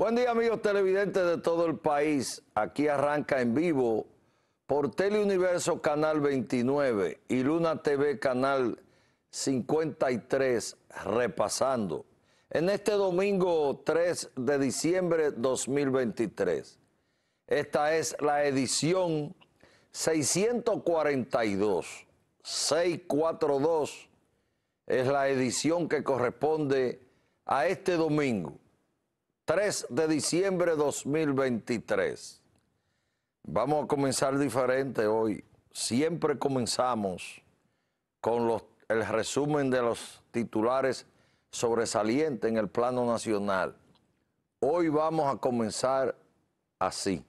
Buen día amigos televidentes de todo el país. Aquí arranca en vivo por Teleuniverso Canal 29 y Luna TV Canal 53 repasando. En este domingo 3 de diciembre 2023. Esta es la edición 642. 642 es la edición que corresponde a este domingo. 3 de diciembre 2023. Vamos a comenzar diferente hoy. Siempre comenzamos con los, el resumen de los titulares sobresalientes en el plano nacional. Hoy vamos a comenzar así.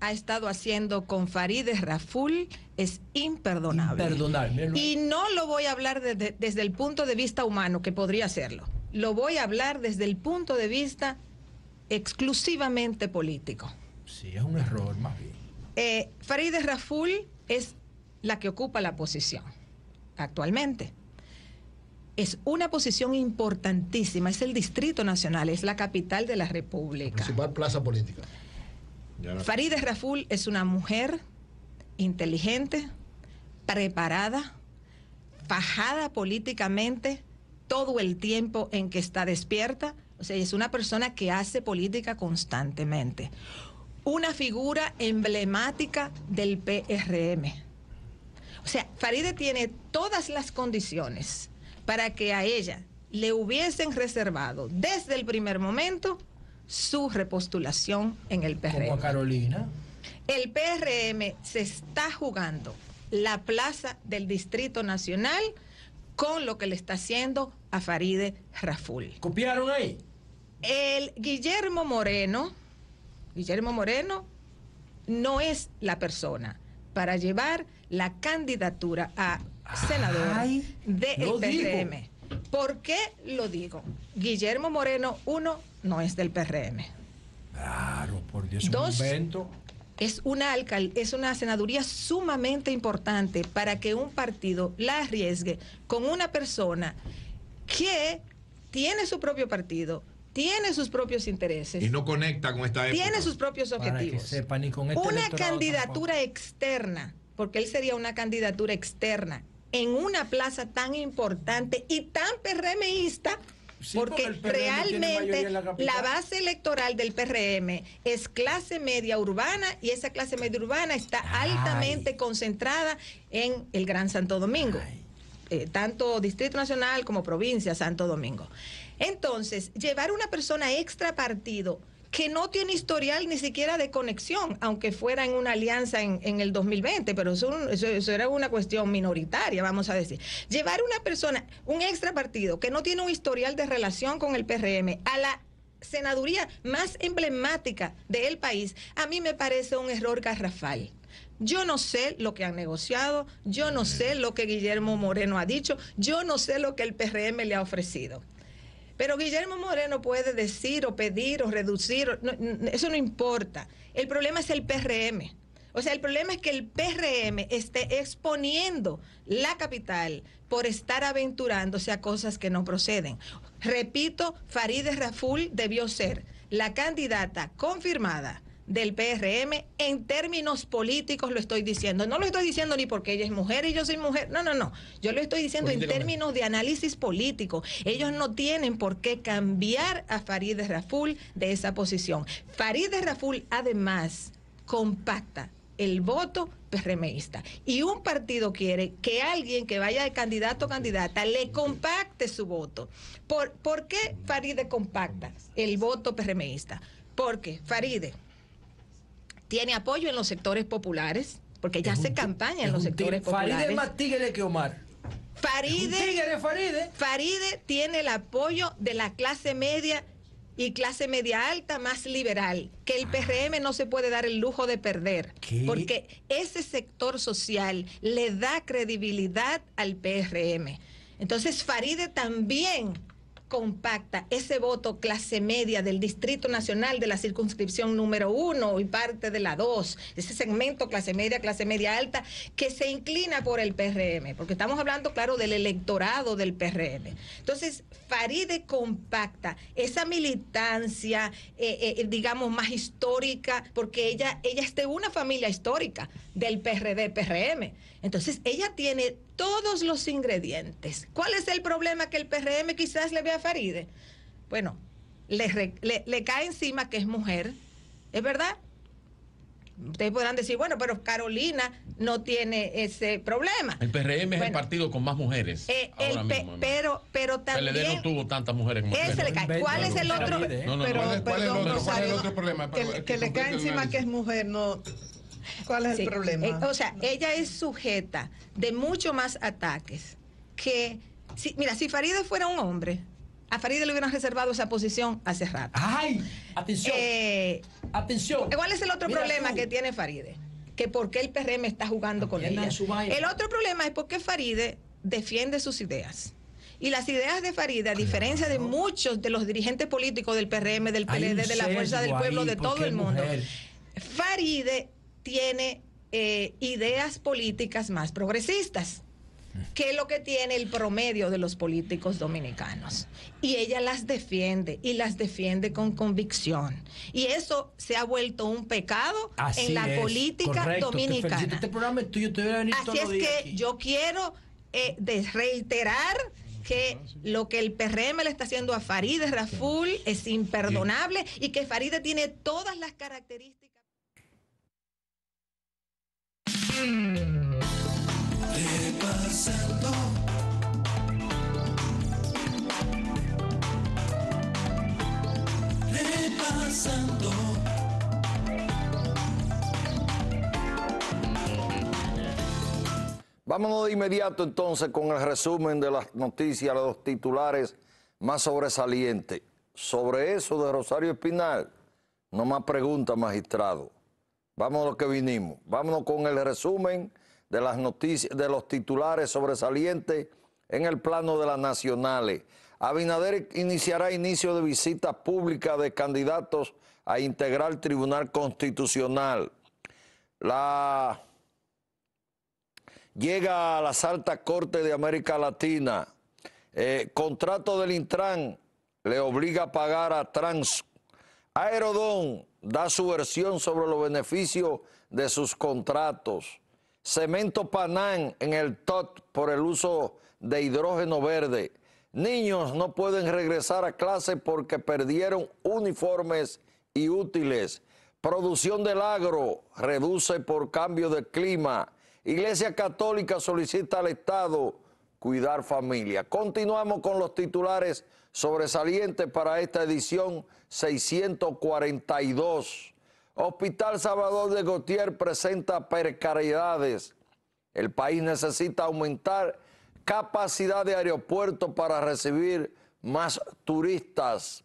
ha estado haciendo con Farideh Raful es imperdonable. Y no lo voy a hablar desde, el punto de vista humano, que podría hacerlo. Lo voy a hablar desde el punto de vista exclusivamente político. Sí, es un error más bien. Eh, Farideh Raful es la que ocupa la posición actualmente. Es una posición importantísima, es el Distrito Nacional, es la capital de la República. principal plaza política faride Farideh Raful es una mujer inteligente, preparada, fajada políticamente todo el tiempo en que está despierta. O sea, es una persona que hace política constantemente. Una figura emblemática del PRM. O sea, Faride tiene todas las condiciones para que a ella le hubiesen reservado desde el primer momento su repostulación en el PRM. Carolina. El PRM se está jugando la plaza del Distrito Nacional con lo que le está haciendo a Faride Raful. ¿Copiaron ahí? El Guillermo Moreno, Guillermo Moreno no es la persona para llevar la candidatura a senador del PRM. ¿Por qué lo digo? Guillermo Moreno, uno, no es del PRM. Claro, por Dios, un Es una, es una senaduría sumamente importante para que un partido la arriesgue con una persona que tiene su propio partido, tiene sus propios intereses. Y no conecta con esta Tiene sus propios objetivos. Este una candidatura externa, porque él sería una candidatura externa en una plaza tan importante y tan PRMista porque, realmente la, base electoral del PRM es clase media urbana y esa clase media urbana está altamente concentrada en el Gran Santo Domingo, eh, tanto Distrito Nacional como provincia Santo Domingo. Entonces, llevar una persona extra partido que no tiene historial ni siquiera de conexión, aunque fuera en una alianza en, el 2020, pero eso, era una cuestión minoritaria, vamos a decir. Llevar una persona, un extra partido, que no tiene un historial de relación con el PRM, a la senaduría más emblemática del país, a mí me parece un error garrafal. Yo no sé lo que han negociado, yo no sé lo que Guillermo Moreno ha dicho, yo no sé lo que el PRM le ha ofrecido. Pero Guillermo Moreno puede decir o pedir o reducir, eso no importa. El problema es el PRM. O sea, el problema es que el PRM esté exponiendo la capital por estar aventurándose a cosas que no proceden. Repito, Farideh Raful debió ser la candidata confirmada del PRM en términos políticos lo estoy diciendo. No lo estoy diciendo ni porque ella es mujer y yo soy mujer. No, no, no. Yo lo estoy diciendo en términos de análisis político. Ellos no tienen por qué cambiar a Farideh Raful de esa posición. Farideh Raful además compacta el voto PRMista. Y un partido quiere que alguien que vaya de candidato o candidata le compacte su voto. ¿Por, por qué Faride compacta el voto PRMista? Porque Faride tiene apoyo en los sectores populares, porque ya hace campaña en los sectores populares. Faride es más tigre que Omar. Faride, Faride. Faride tiene el apoyo de la clase media y clase media alta más liberal, que el ah. PRM no se puede dar el lujo de perder, porque ese sector social le da credibilidad al PRM. Entonces Faride también compacta ese voto clase media del Distrito Nacional de la circunscripción número uno y parte de la dos, ese segmento clase media, clase media alta, que se inclina por el PRM, porque estamos hablando, claro, del electorado del PRM. Entonces, Faride compacta esa militancia, eh, eh, digamos, más histórica, porque ella, ella es de una familia histórica del PRD-PRM. Entonces, ella tiene todos los ingredientes. ¿Cuál es el problema que el PRM quizás le vea a Faride? Bueno, le, cae encima que es mujer, ¿es verdad? Ustedes podrán decir, bueno, pero Carolina no tiene ese problema. El PRM es el partido con más mujeres. Eh, pero, pero también. PLD no tuvo tantas mujeres ese ¿Cuál es el otro? No, problema? que le cae encima que es mujer, no ¿Cuál es el problema? Eh, o sea, ella es sujeta de mucho más ataques que... mira, si Faride fuera un hombre, a Faride le hubieran reservado esa posición hace rato. ¡Ay! Atención. Eh, atención. ¿Cuál es el otro problema que tiene Faride? Que por qué el PRM está jugando con ella. El otro problema es porque Faride defiende sus ideas. Y las ideas de Faride, a diferencia de muchos de los dirigentes políticos del PRM, del PLD, de la Fuerza del Pueblo, de todo el mundo, Farideh Faride tiene eh, ideas políticas más progresistas que lo que tiene el promedio de los políticos dominicanos. Y ella las defiende y las defiende con convicción. Y eso se ha vuelto un pecado en la política dominicana. Este Así es que yo quiero eh, reiterar que lo que el PRM le está haciendo a Farideh Raful es imperdonable y que Farideh tiene todas las características. Vámonos de inmediato entonces con el resumen de las noticias, los titulares más sobresalientes. Sobre eso de Rosario Espinal, no más preguntas, magistrado. Vamos a lo que vinimos. Vámonos con el resumen de las noticias, de los titulares sobresalientes en el plano de las nacionales. Abinader iniciará inicio de visita pública de candidatos a integrar Tribunal Constitucional. La... Llega a las altas cortes de América Latina. Eh, contrato del Intran le obliga a pagar a Trans. Aerodón da su versión sobre los beneficios de sus contratos. Cemento Panán en el TOT por el uso de hidrógeno verde. Niños no pueden regresar a clase porque perdieron uniformes y útiles. Producción del agro reduce por cambio de clima. Iglesia Católica solicita al Estado cuidar familia. Continuamos con los titulares sobresalientes para esta edición 642. Hospital Salvador de Gautier presenta precariedades. El país necesita aumentar capacidad de aeropuerto para recibir más turistas.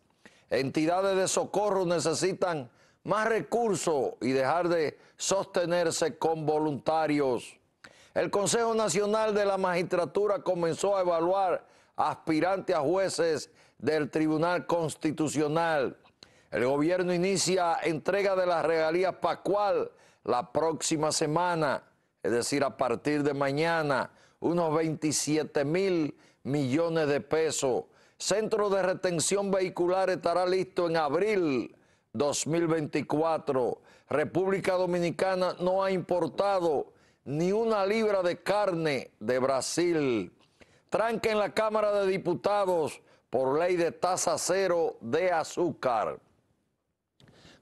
Entidades de socorro necesitan más recursos y dejar de sostenerse con voluntarios. El Consejo Nacional de la Magistratura comenzó a evaluar aspirantes a jueces del Tribunal Constitucional. El gobierno inicia entrega de las regalías Pascual la próxima semana, es decir, a partir de mañana, unos 27 mil millones de pesos. Centro de retención vehicular estará listo en abril 2024. República Dominicana no ha importado ni una libra de carne de Brasil. Tranque en la Cámara de Diputados por ley de tasa cero de azúcar.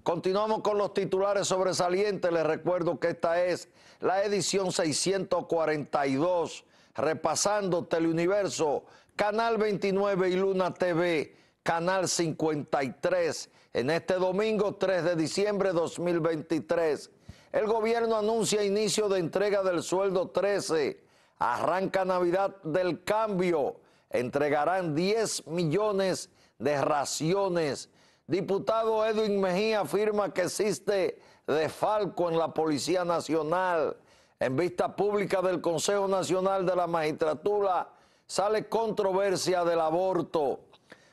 Continuamos con los titulares sobresalientes. Les recuerdo que esta es la edición 642, repasando Teleuniverso, Canal 29 y Luna TV, Canal 53. En este domingo 3 de diciembre de 2023, el gobierno anuncia inicio de entrega del sueldo 13. Arranca Navidad del Cambio. Entregarán 10 millones de raciones Diputado Edwin Mejía afirma que existe desfalco en la Policía Nacional. En vista pública del Consejo Nacional de la Magistratura sale controversia del aborto.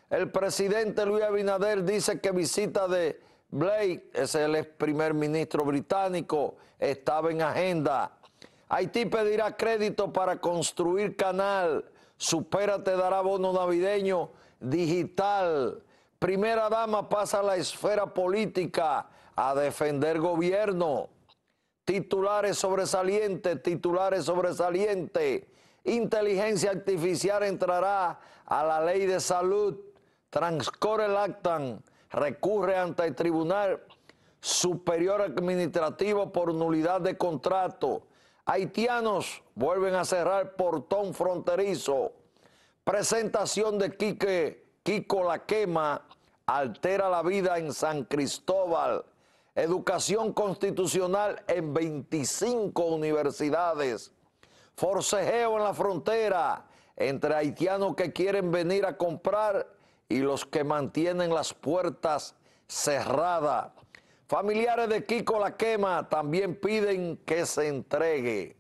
El presidente Luis Abinader dice que visita de Blake, es el ex primer ministro británico, estaba en agenda. Haití pedirá crédito para construir canal. Supera te dará bono navideño digital. Primera dama pasa a la esfera política a defender gobierno. Titulares sobresalientes, titulares sobresalientes. Inteligencia artificial entrará a la ley de salud. Transcore el actan, recurre ante el Tribunal Superior Administrativo por nulidad de contrato. Haitianos vuelven a cerrar portón fronterizo. Presentación de Quique, Kiko La Quema altera la vida en San Cristóbal, educación constitucional en 25 universidades, forcejeo en la frontera entre haitianos que quieren venir a comprar y los que mantienen las puertas cerradas. Familiares de Kiko La Quema también piden que se entregue.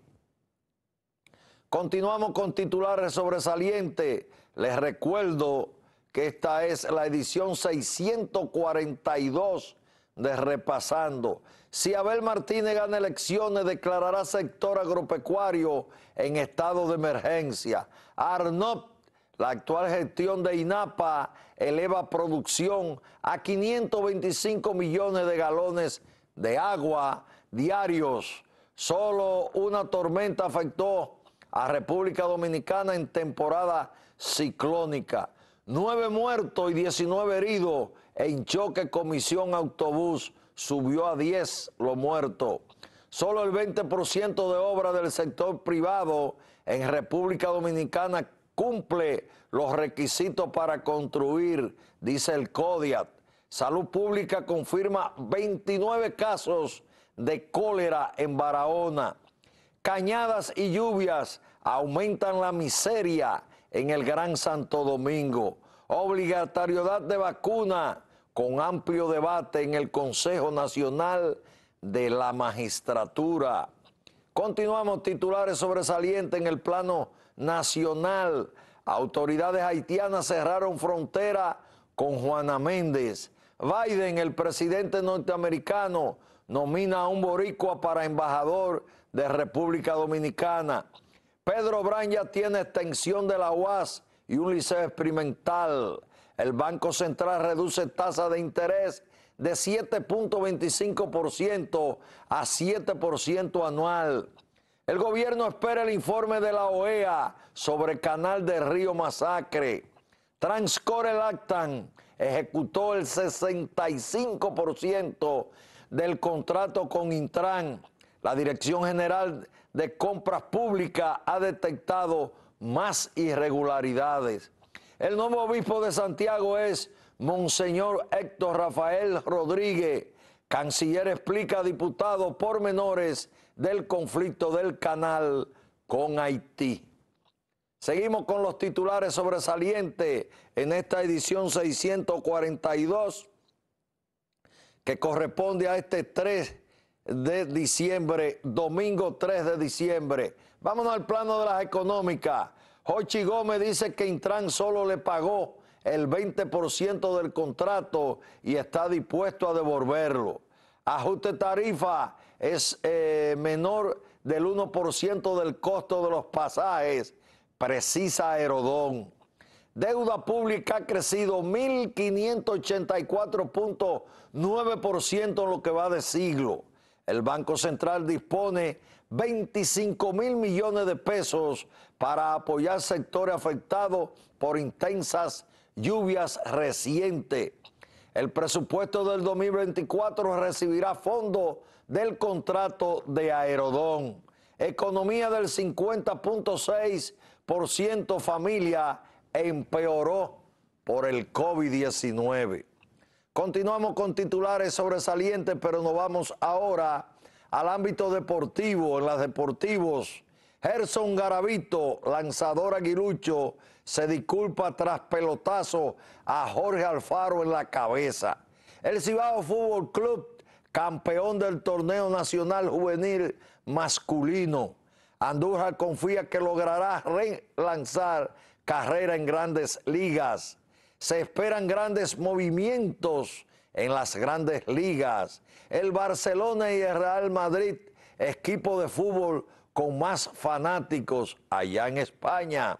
Continuamos con titulares sobresalientes. Les recuerdo que esta es la edición 642 de Repasando. Si Abel Martínez gana elecciones, declarará sector agropecuario en estado de emergencia. Arnop, la actual gestión de INAPA, eleva producción a 525 millones de galones de agua diarios. Solo una tormenta afectó a República Dominicana en temporada ciclónica. Nueve muertos y 19 heridos en choque comisión autobús. Subió a 10 los muertos. Solo el 20% de obra del sector privado en República Dominicana cumple los requisitos para construir, dice el CODIAT. Salud Pública confirma 29 casos de cólera en Barahona. Cañadas y lluvias aumentan la miseria en el Gran Santo Domingo, obligatoriedad de vacuna con amplio debate en el Consejo Nacional de la Magistratura. Continuamos titulares sobresalientes en el plano nacional. Autoridades haitianas cerraron frontera con Juana Méndez. Biden, el presidente norteamericano, nomina a un boricua para embajador de República Dominicana. Pedro Bran ya tiene extensión de la UAS y un liceo experimental. El Banco Central reduce tasa de interés de 7.25% a 7% anual. El gobierno espera el informe de la OEA sobre el canal de Río Masacre. Transcore Lactan ejecutó el 65% del contrato con Intran. La Dirección General de Compras Públicas ha detectado más irregularidades. El nuevo obispo de Santiago es Monseñor Héctor Rafael Rodríguez. Canciller explica diputado diputados pormenores del conflicto del canal con Haití. Seguimos con los titulares sobresalientes en esta edición 642 que corresponde a este 3 de diciembre, domingo 3 de diciembre. Vámonos al plano de las económicas. Hochi Gómez dice que Intran solo le pagó el 20% del contrato y está dispuesto a devolverlo. Ajuste tarifa es eh, menor del 1% del costo de los pasajes, precisa Herodón. Deuda pública ha crecido 1.584.9% en lo que va de siglo el Banco Central dispone 25 mil millones de pesos para apoyar sectores afectados por intensas lluvias recientes. El presupuesto del 2024 recibirá fondos del contrato de Aerodón. Economía del 50.6% familia empeoró por el COVID-19. Continuamos con titulares sobresalientes, pero nos vamos ahora al ámbito deportivo, en las deportivos. Gerson Garavito, lanzador aguilucho, se disculpa tras pelotazo a Jorge Alfaro en la cabeza. El Cibao Fútbol Club, campeón del torneo nacional juvenil masculino. Andújar confía que logrará relanzar carrera en grandes ligas. Se esperan grandes movimientos en las grandes ligas. El Barcelona y el Real Madrid, equipo de fútbol con más fanáticos allá en España.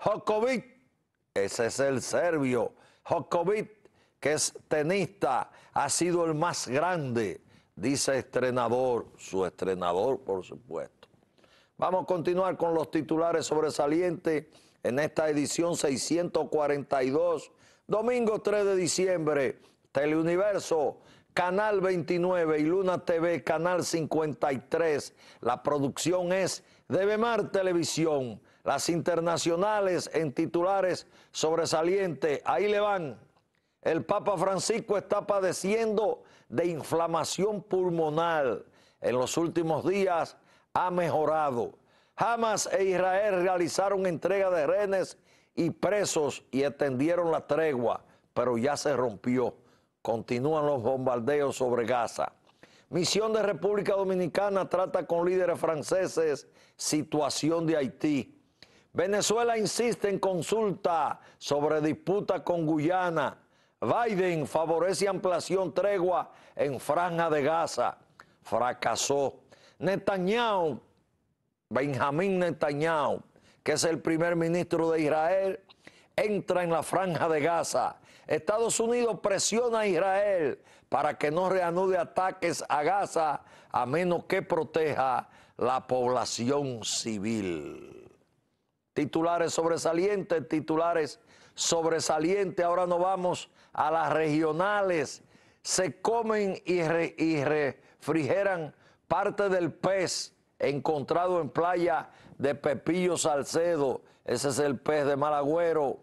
Jokovic, ese es el serbio. Jokovic, que es tenista, ha sido el más grande, dice estrenador, su estrenador, por supuesto. Vamos a continuar con los titulares sobresalientes en esta edición 642 Domingo 3 de diciembre, Teleuniverso, Canal 29 y Luna TV, Canal 53. La producción es de Mar Televisión. Las internacionales en titulares sobresalientes. Ahí le van. El Papa Francisco está padeciendo de inflamación pulmonar. En los últimos días ha mejorado. Hamas e Israel realizaron entrega de rehenes y presos y extendieron la tregua, pero ya se rompió. Continúan los bombardeos sobre Gaza. Misión de República Dominicana trata con líderes franceses situación de Haití. Venezuela insiste en consulta sobre disputa con Guyana. Biden favorece ampliación tregua en franja de Gaza. Fracasó. Netanyahu, Benjamín Netanyahu, que es el primer ministro de Israel, entra en la franja de Gaza. Estados Unidos presiona a Israel para que no reanude ataques a Gaza a menos que proteja la población civil. Titulares sobresalientes, titulares sobresalientes. Ahora nos vamos a las regionales. Se comen y, y refrigeran parte del pez encontrado en playa de Pepillo Salcedo, ese es el pez de Malagüero.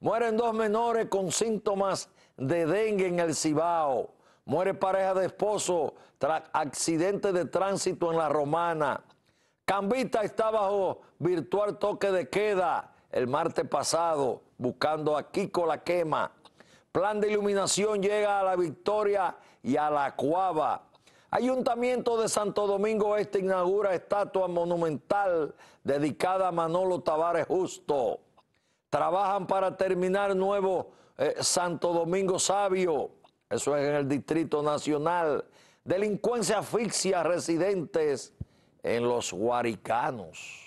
Mueren dos menores con síntomas de dengue en el Cibao. Muere pareja de esposo tras accidente de tránsito en la Romana. Cambita está bajo virtual toque de queda el martes pasado, buscando a Kiko la quema. Plan de iluminación llega a la victoria y a la cuava. Ayuntamiento de Santo Domingo Este inaugura estatua monumental dedicada a Manolo Tavares Justo. Trabajan para terminar nuevo eh, Santo Domingo Sabio, eso es en el Distrito Nacional. Delincuencia asfixia residentes en los huaricanos.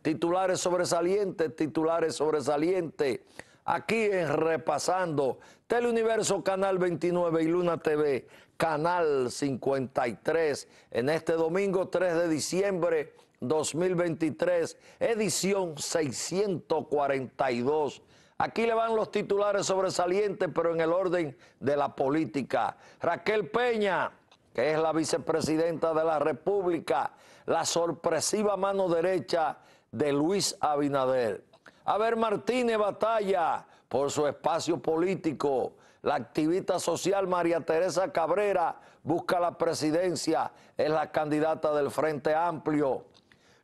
Titulares sobresalientes, titulares sobresalientes. Aquí en Repasando Teleuniverso Canal 29 y Luna TV Canal 53 en este domingo 3 de diciembre 2023, edición 642. Aquí le van los titulares sobresalientes, pero en el orden de la política. Raquel Peña, que es la vicepresidenta de la República, la sorpresiva mano derecha de Luis Abinader. A ver, Martínez Batalla por su espacio político. La activista social María Teresa Cabrera busca la presidencia, es la candidata del Frente Amplio.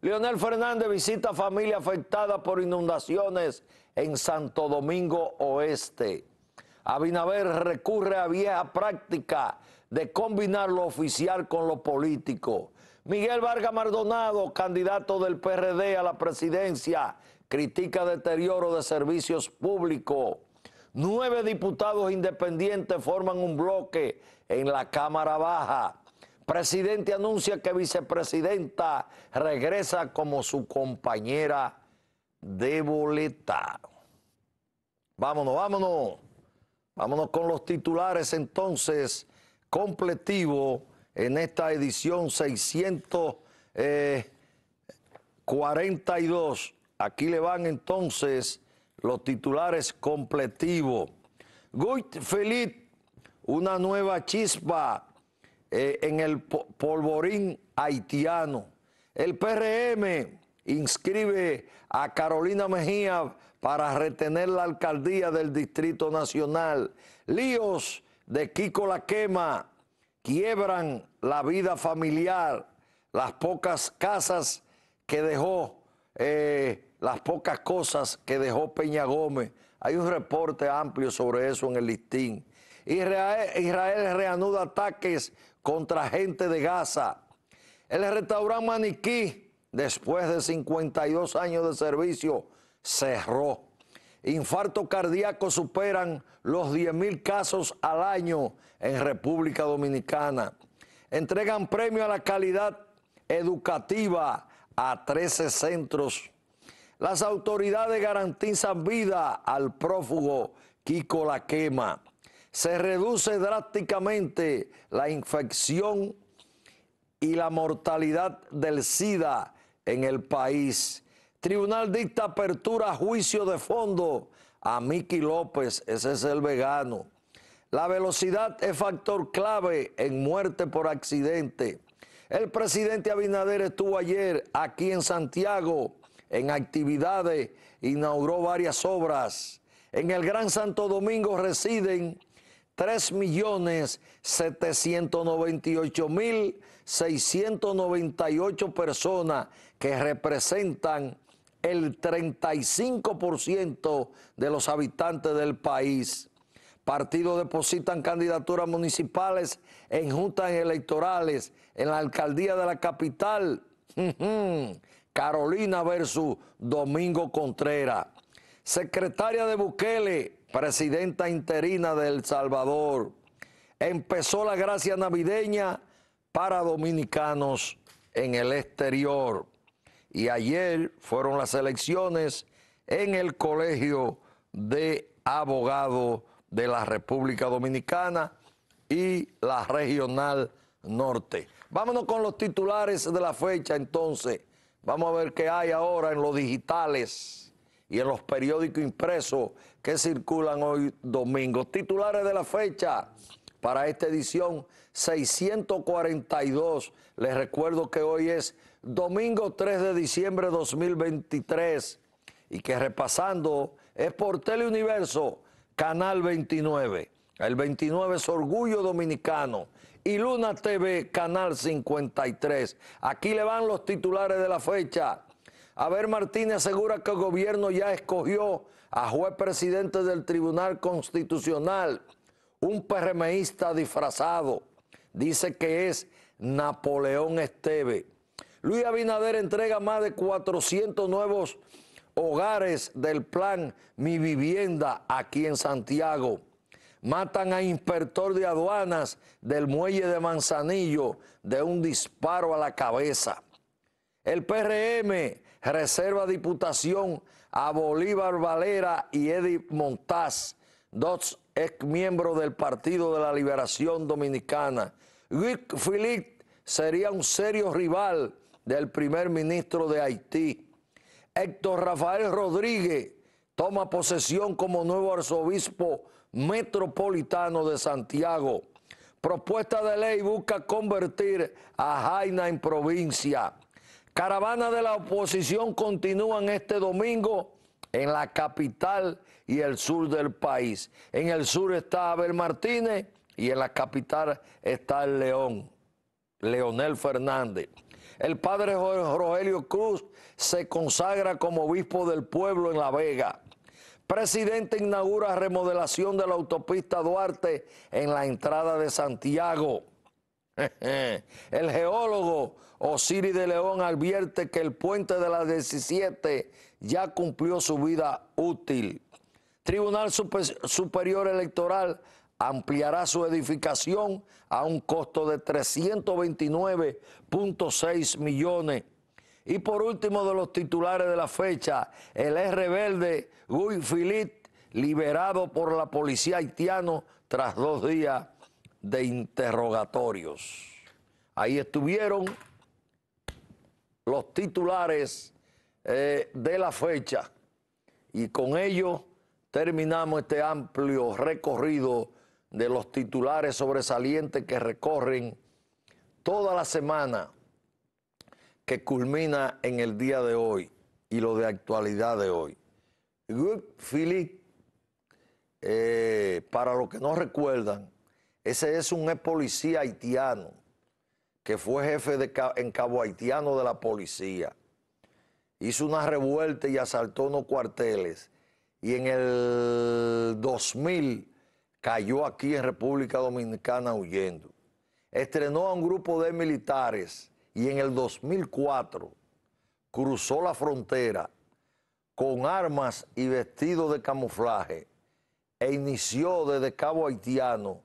Leonel Fernández visita a familia afectada por inundaciones en Santo Domingo Oeste. Abinader recurre a vieja práctica de combinar lo oficial con lo político. Miguel Vargas Mardonado, candidato del PRD a la presidencia, critica deterioro de servicios públicos. Nueve diputados independientes forman un bloque en la Cámara Baja. Presidente anuncia que vicepresidenta regresa como su compañera de boleta. Vámonos, vámonos. Vámonos con los titulares entonces, completivo en esta edición 642 Aquí le van entonces los titulares completivos. Guit Felip, una nueva chispa eh, en el polvorín haitiano. El PRM inscribe a Carolina Mejía para retener la alcaldía del Distrito Nacional. Líos de Kiko La Quema quiebran la vida familiar, las pocas casas que dejó eh, las pocas cosas que dejó Peña Gómez. Hay un reporte amplio sobre eso en el listín. Israel, reanuda ataques contra gente de Gaza. El restaurante Maniquí, después de 52 años de servicio, cerró. Infarto cardíaco superan los mil casos al año en República Dominicana. Entregan premio a la calidad educativa a 13 centros las autoridades garantizan vida al prófugo Kiko Laquema. Se reduce drásticamente la infección y la mortalidad del SIDA en el país. Tribunal dicta apertura a juicio de fondo a Miki López, ese es el vegano. La velocidad es factor clave en muerte por accidente. El presidente Abinader estuvo ayer aquí en Santiago en actividades, inauguró varias obras. En el Gran Santo Domingo residen 3.798.698 personas que representan el 35% de los habitantes del país. Partidos depositan candidaturas municipales en juntas electorales, en la alcaldía de la capital. Carolina versus Domingo Contreras. Secretaria de Bukele, presidenta interina de El Salvador. Empezó la gracia navideña para dominicanos en el exterior. Y ayer fueron las elecciones en el Colegio de Abogados de la República Dominicana y la Regional Norte. Vámonos con los titulares de la fecha entonces. Vamos a ver qué hay ahora en los digitales y en los periódicos impresos que circulan hoy domingo. Titulares de la fecha para esta edición 642. Les recuerdo que hoy es domingo 3 de diciembre de 2023 y que repasando es por Teleuniverso, Canal 29. El 29 es Orgullo Dominicano y Luna TV, Canal 53. Aquí le van los titulares de la fecha. A ver, Martínez asegura que el gobierno ya escogió a juez presidente del Tribunal Constitucional, un PRMista disfrazado. Dice que es Napoleón Esteve. Luis Abinader entrega más de 400 nuevos hogares del plan Mi Vivienda aquí en Santiago matan a inspector de aduanas del muelle de Manzanillo de un disparo a la cabeza. El PRM reserva diputación a Bolívar Valera y Edith Montaz, dos exmiembros del Partido de la Liberación Dominicana. Luis Philippe sería un serio rival del primer ministro de Haití. Héctor Rafael Rodríguez toma posesión como nuevo arzobispo Metropolitano de Santiago. Propuesta de ley busca convertir a Jaina en provincia. Caravana de la oposición continúan este domingo en la capital y el sur del país. En el sur está Abel Martínez y en la capital está el León, Leonel Fernández. El padre Rogelio Cruz se consagra como obispo del pueblo en La Vega. Presidente inaugura remodelación de la autopista Duarte en la entrada de Santiago. El geólogo Osiris de León advierte que el puente de las 17 ya cumplió su vida útil. Tribunal Superior Electoral ampliará su edificación a un costo de 329.6 millones. Y por último de los titulares de la fecha, el ex rebelde Guy Philippe, liberado por la policía haitiano tras dos días de interrogatorios. Ahí estuvieron los titulares eh, de la fecha y con ello terminamos este amplio recorrido de los titulares sobresalientes que recorren toda la semana que culmina en el día de hoy y lo de actualidad de hoy. Good Philip, eh, para los que no recuerdan, ese es un ex policía haitiano que fue jefe de, en Cabo Haitiano de la policía. Hizo una revuelta y asaltó unos cuarteles. Y en el 2000 cayó aquí en República Dominicana huyendo. Estrenó a un grupo de militares y en el 2004 cruzó la frontera con armas y vestido de camuflaje e inició desde Cabo Haitiano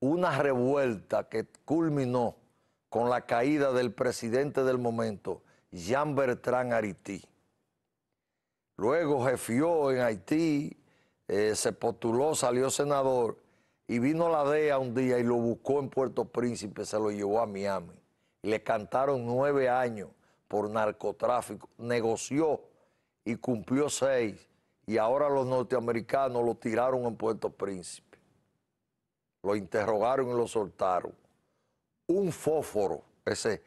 una revuelta que culminó con la caída del presidente del momento, Jean Bertrand Arití. Luego jefió en Haití, eh, se postuló, salió senador y vino la DEA un día y lo buscó en Puerto Príncipe, se lo llevó a Miami le cantaron nueve años por narcotráfico, negoció y cumplió seis, y ahora los norteamericanos lo tiraron en Puerto Príncipe. Lo interrogaron y lo soltaron. Un fósforo, ese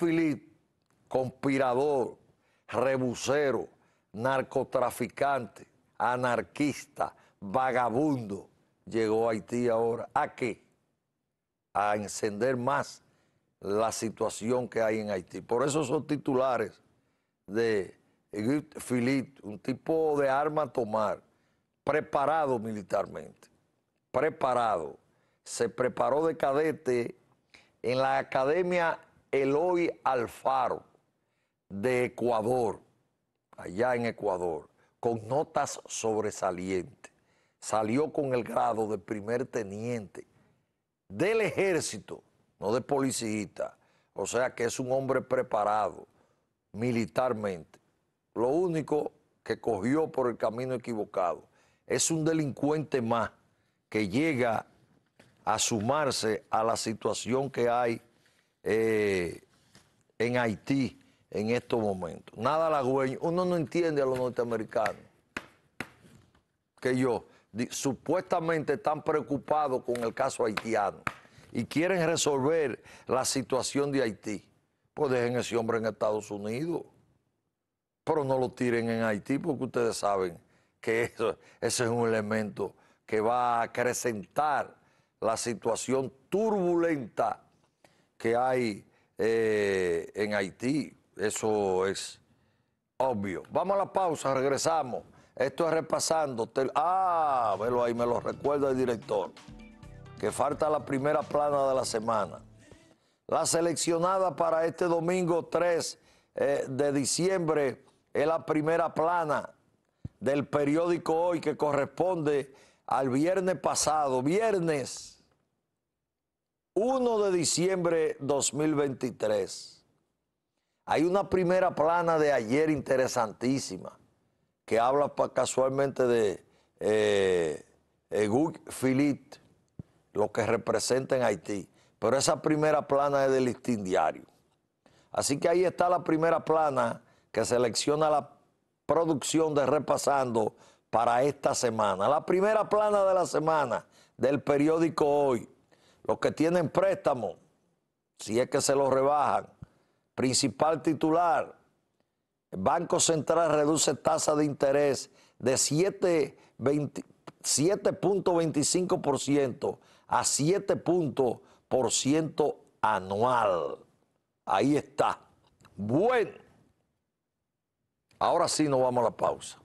Philip, conspirador, rebusero, narcotraficante, anarquista, vagabundo, llegó a Haití ahora. ¿A qué? A encender más la situación que hay en Haití. Por eso son titulares de un tipo de arma a tomar, preparado militarmente, preparado. Se preparó de cadete en la Academia Eloy Alfaro de Ecuador, allá en Ecuador, con notas sobresalientes. Salió con el grado de primer teniente del ejército no de policista. O sea que es un hombre preparado militarmente. Lo único que cogió por el camino equivocado es un delincuente más que llega a sumarse a la situación que hay eh, en Haití en estos momentos. Nada halagüeño. Uno no entiende a los norteamericanos. Que yo, supuestamente están preocupados con el caso haitiano y quieren resolver la situación de Haití, pues dejen ese hombre en Estados Unidos. Pero no lo tiren en Haití porque ustedes saben que eso, ese es un elemento que va a acrecentar la situación turbulenta que hay eh, en Haití. Eso es obvio. Vamos a la pausa, regresamos. Esto es repasando. Ah, velo ahí, me lo recuerda el director que falta la primera plana de la semana. La seleccionada para este domingo 3 eh, de diciembre es la primera plana del periódico Hoy que corresponde al viernes pasado, viernes 1 de diciembre 2023. Hay una primera plana de ayer interesantísima que habla casualmente de eh, eh Philippe lo que representa en Haití. Pero esa primera plana es del listín diario. Así que ahí está la primera plana que selecciona la producción de Repasando para esta semana. La primera plana de la semana del periódico Hoy. Los que tienen préstamo, si es que se lo rebajan. Principal titular, Banco Central reduce tasa de interés de 7, 7.25% a 7 anual. Ahí está. Bueno. Ahora sí nos vamos a la pausa.